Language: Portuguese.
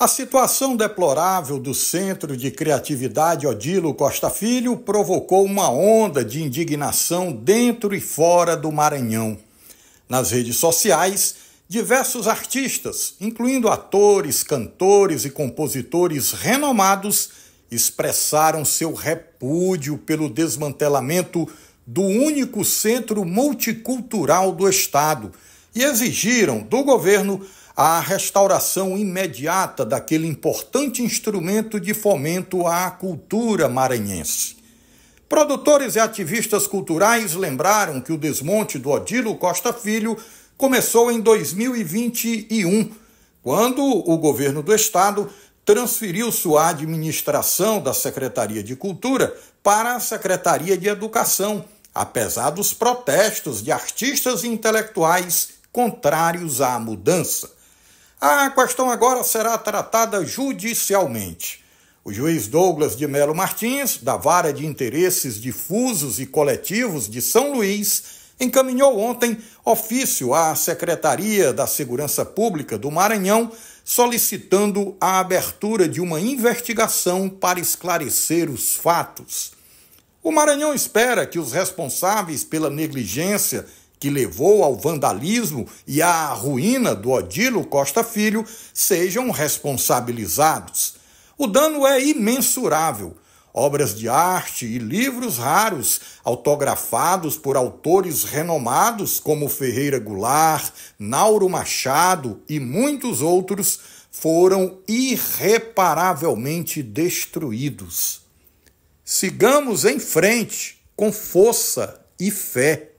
A situação deplorável do Centro de Criatividade Odilo Costa Filho provocou uma onda de indignação dentro e fora do Maranhão. Nas redes sociais, diversos artistas, incluindo atores, cantores e compositores renomados, expressaram seu repúdio pelo desmantelamento do único centro multicultural do Estado e exigiram do governo a restauração imediata daquele importante instrumento de fomento à cultura maranhense. Produtores e ativistas culturais lembraram que o desmonte do Odilo Costa Filho começou em 2021, quando o governo do estado transferiu sua administração da Secretaria de Cultura para a Secretaria de Educação, apesar dos protestos de artistas e intelectuais contrários à mudança. A ah, questão agora será tratada judicialmente. O juiz Douglas de Melo Martins, da Vara de Interesses Difusos e Coletivos de São Luís, encaminhou ontem ofício à Secretaria da Segurança Pública do Maranhão solicitando a abertura de uma investigação para esclarecer os fatos. O Maranhão espera que os responsáveis pela negligência que levou ao vandalismo e à ruína do Odilo Costa Filho sejam responsabilizados. O dano é imensurável. Obras de arte e livros raros, autografados por autores renomados como Ferreira Goulart, Nauro Machado e muitos outros, foram irreparavelmente destruídos. Sigamos em frente com força e fé.